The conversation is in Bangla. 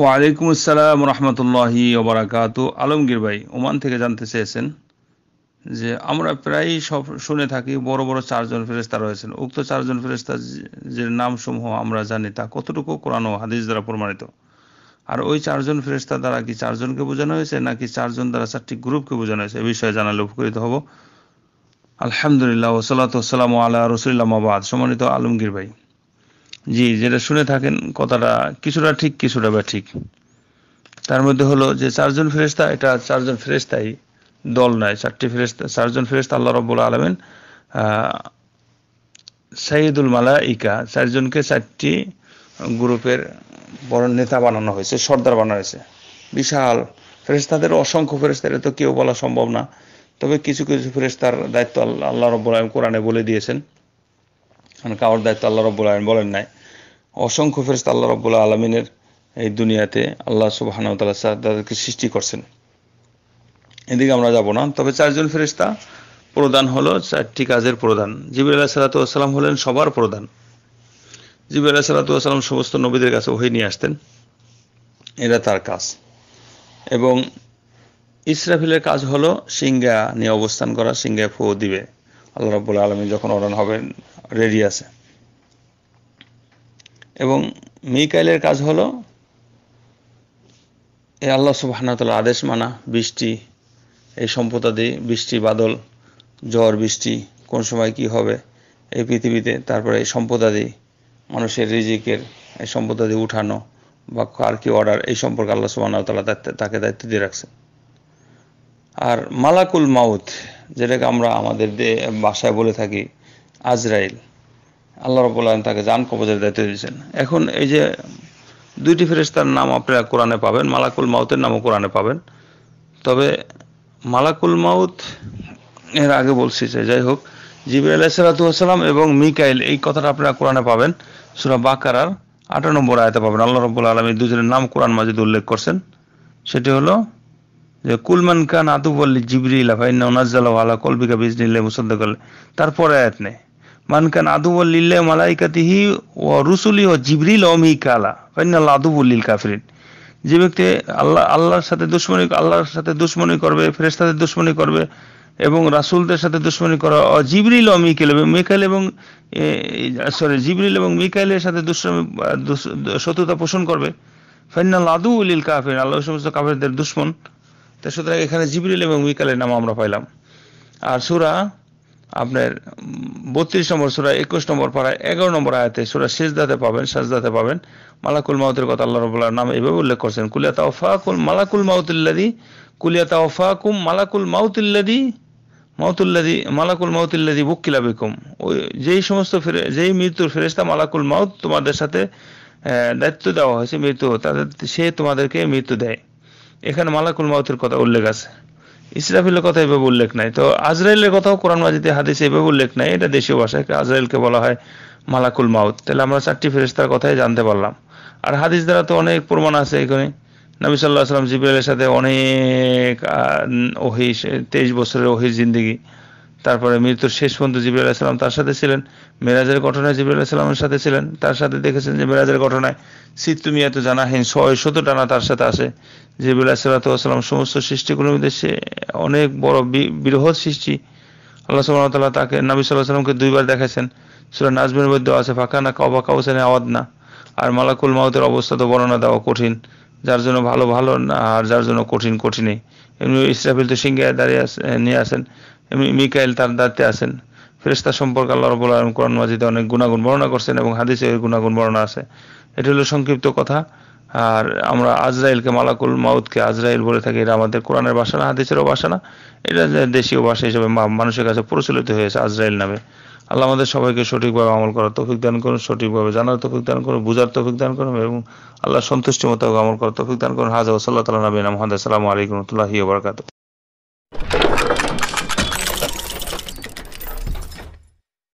ওয়ালাইকুম আসসালাম রহমতুল্লাহি ওবরাকাত আলমগীর ভাই ওমান থেকে জানতে চেয়েছেন যে আমরা প্রায় সব শুনে থাকি বড় বড় চারজন ফেরেস্তা রয়েছেন উক্ত চারজন ফেরেস্তা যে নামসমূহ আমরা জানি তা কতটুকু কোরআন ও হাদিস দ্বারা প্রমাণিত আর ওই চারজন ফেরেস্তা দ্বারা কি চারজনকে বোঝানো হয়েছে নাকি চারজন দ্বারা চারটি গ্রুপকে বোঝানো হয়েছে এ বিষয়ে জানালে উপকৃত হব আলহামদুলিল্লাহ ওসলাত ওসালাম আল্লাহ রসুল্লাহ মাবাদ সম্মানিত আলমগীর ভাই জি যেটা শুনে থাকেন কথাটা কিছুটা ঠিক কিছুটা বা ঠিক তার মধ্যে হলো যে চারজন ফেরেস্তা এটা চারজন ফেরেস্তাই দল নয় চারটি ফেরেস্তা চারজন ফেরেস্তা আল্লাহ রব্বুল আলমেন সাইদুল মালা ইকা চারজনকে চারটি গ্রুপের বড় নেতা বানানো হয়েছে সর্দার বানানো হয়েছে বিশাল ফেরেস্তাদের অসংখ্য এটা তো কেউ বলা সম্ভব না তবে কিছু কিছু ফেরেস্তার দায়িত্ব আল্লাহ রব্বুল আলম কোরআনে বলে দিয়েছেন কারণ কারোর দায়িত্ব আল্লাহ রব্বুল আলম বলেন নাই অসংখ্য ফেরস্তা আল্লাহ রব্বুল্লা আলমিনের এই দুনিয়াতে আল্লাহ সাহ তাদেরকে সৃষ্টি করছেন এদিকে আমরা যাব না তবে চারজন ফেরিস্তা প্রদান হলো চারটি কাজের প্রদান জিবির আল্লাহ সালাতাম হলেন সবার প্রদান জিবির আল্লাহ সালাতাম সমস্ত নবীদের কাছে ওহি নিয়ে আসতেন এরা তার কাজ এবং ইসরাফিলের কাজ হলো সিংগা নিয়ে অবস্থান করা সিঙ্গায় ফু দিবে আল্লাহ রব্বুল আলমী যখন অরণ হবেন রেডি আছে এবং মিকাইলের কাজ হলো এ আল্লাহ সুবাহনতলা আদেশ মানা বৃষ্টি এই সম্পদাদি বৃষ্টি বাদল ঝড় বৃষ্টি কোন সময় কি হবে এই পৃথিবীতে তারপরে এই সম্পদাদি মানুষের রিজিকের এই সম্পদাদি উঠানো বা কার কি অর্ডার এই সম্পর্কে আল্লাহ সুবাহতালা তাকে দায়িত্ব দিয়ে রাখছে আর মালাকুল মাউথ যেটাকে আমরা আমাদের বাসায় বলে থাকি আজরাইল আল্লাহ রব আলম তাকে যান কবজের দায়িত্ব দিয়েছেন এখন এই যে দুইটি ফেরেস্তার নাম আপনারা কোরআনে পাবেন মালাকুল মাউতের নামও কোরআনে পাবেন তবে মালাকুল মাউত এর আগে বলছি যে যাই হোক জিবি আলাহিসাল্লাম এবং মিকাইল এই কথাটা আপনারা কোরআনে পাবেন সুরা বাকারার নম্বর আয়তে পাবেন আল্লাহ রব আলম এই দুজনের নাম কোরআন মাজিদ উল্লেখ করছেন সেটি হলো যে কুলমান খান আতুবল্লি জিবরি ইলাফাইন নাজাল আলা কলবিকা বিজনি মুসদ্দ তারপরে আয়াত নেই মানকান আদুবুল্লিল্লাহ মালাইকাতিহি ও রুসুলি ও জিবরিল ও মিকালা আদু আদুবুল্লিল কাফরিন যে ব্যক্তি আল্লাহ আল্লাহর সাথে দুশ্মনী আল্লাহর সাথে দুশ্মনী করবে ফেরেস্তাদের দুশ্মনী করবে এবং রাসুলদের সাথে দুশ্মনী করা ও জিবরিল ও মিকেল মিকাইল এবং সরি জিবরিল এবং মিকাইলের সাথে দুশ্মনী শত্রুতা পোষণ করবে ফাইনাল আদু উলিল কাফির আল্লাহ সমস্ত কাফেরদের দুশ্মন তাই সুতরাং এখানে জিবরিল এবং মিকাইলের নাম আমরা পাইলাম আর সুরা আপনার বত্রিশ নম্বর সুরা একুশ নম্বর পাড়ায় এগারো নম্বর আয়াতে সুরা সেজদাতে পাবেন সাজদাতে পাবেন মালাকুল মাউতের কথা আল্লাহ রবুল্লাহ নাম এভাবে উল্লেখ করছেন কুলিয়া তাওফাকুল মালাকুল মাউতুল্লাদি কুলিয়া তাওফাকুম মালাকুল মাউতুল্লাদি মাউতুল্লাদি মালাকুল মাউতুল্লাদি বুকিলা বেকুম ওই যেই সমস্ত ফেরে যেই মৃত্যুর ফেরেস্তা মালাকুল মাউত তোমাদের সাথে দায়িত্ব দেওয়া হয়েছে মৃত্যু তাদের সে তোমাদেরকে মৃত্যু দেয় এখানে মালাকুল মাউতের কথা উল্লেখ আছে ইসরাফিলের কথা এভাবে উল্লেখ নাই তো আজরাইলের কথাও কোরআন মাজিদে হাদিসে এভাবে উল্লেখ নাই এটা দেশীয় ভাষায় আজরাইলকে বলা হয় মালাকুল মাউত তাহলে আমরা চারটি ফেরেস্তার কথাই জানতে পারলাম আর হাদিস দ্বারা তো অনেক প্রমাণ আছে এখানে নবী সাল্লাহ সাল্লাম জিবিআলের সাথে অনেক ওহি তেইশ বছরের ওহি জিন্দিগি তারপরে মৃত্যুর শেষ পর্যন্ত জিবুল আলাহিসাল্লাম তার সাথে ছিলেন মেরাজের ঘটনায় জিবুল আলাহিসাল্লামের সাথে ছিলেন তার সাথে দেখেছেন যে মেরাজের ঘটনায় সিত্তুমিয়া তো জানাহীন ছয় শত টানা তার সাথে আসে জিবির আলাহিসাল্লাম সমস্ত সৃষ্টিগুলোর মধ্যে সে অনেক বড় বৃহৎ সৃষ্টি আল্লাহ সাল্লাহ তাল্লাহ তাকে নবী সাল্লাহ সাল্লামকে দুইবার দেখেছেন সুরা নাজমের মধ্যে আছে ফাঁকা না কবা কাউসেন আওয়াদ না আর মালাকুল মাউতের অবস্থা তো বর্ণনা দেওয়া কঠিন যার জন্য ভালো ভালো না আর যার জন্য কঠিন কঠিনই এমনি ইসরাফিল তো সিংহায় দাঁড়িয়ে নিয়ে আসেন মিকাইল তার দাঁতে আছেন ফেরেস্তা সম্পর্কে আল্লাহ রবুল আলম কোরআন মাজিদে অনেক গুণাগুণ বর্ণনা করছেন এবং হাদিসে গুণাগুণ বর্ণনা আছে এটি হলো সংক্ষিপ্ত কথা আর আমরা আজরাইলকে মালাকুল মাউদকে আজরাইল বলে থাকি এটা আমাদের কোরআনের ভাষা না হাদিসেরও ভাষা না এটা দেশীয় ভাষা হিসেবে মানুষের কাছে প্রচলিত হয়েছে আজরাইল নামে আল্লাহ আমাদের সবাইকে সঠিকভাবে আমল করার তফিক দান করুন সঠিকভাবে জানার তফিক দান করুন বুঝার তফিক দান করুন এবং আল্লাহ সন্তুষ্টি মতো আমল করার তফিক দান করুন হাজার সাল্লাহ তালা নবীন মহাদ আসসালামু আলাইকুম রহমতুল্লাহি